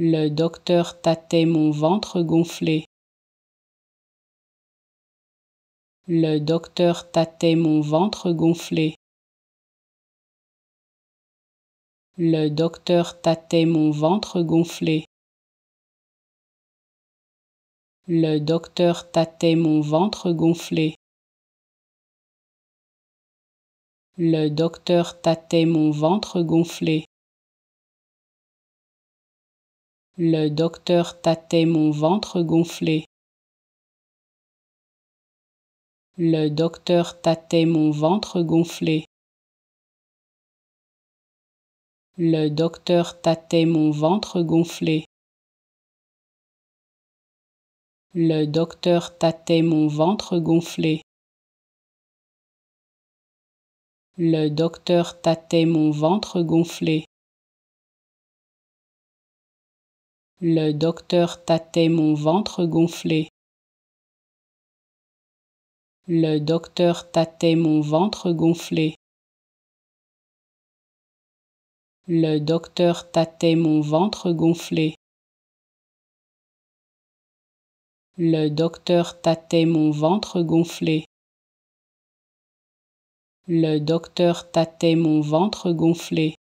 Le docteur tâtait mon ventre gonflé. Le docteur tâtait mon ventre gonflé. Le docteur tâtait mon ventre gonflé. Le docteur tâtait mon ventre gonflé. Le docteur tâtait mon ventre gonflé. Le docteur tâtait mon ventre gonflé. Le docteur tâtait mon ventre gonflé. Le docteur tâtait mon ventre gonflé. Le docteur tâtait mon ventre gonflé. Le docteur tâtait mon ventre gonflé. Le docteur tâtait mon ventre gonflé. Le docteur tâtait mon ventre gonflé. Le docteur tâtait mon ventre gonflé. Le docteur tâtait mon ventre gonflé. Le docteur tâtait mon ventre gonflé.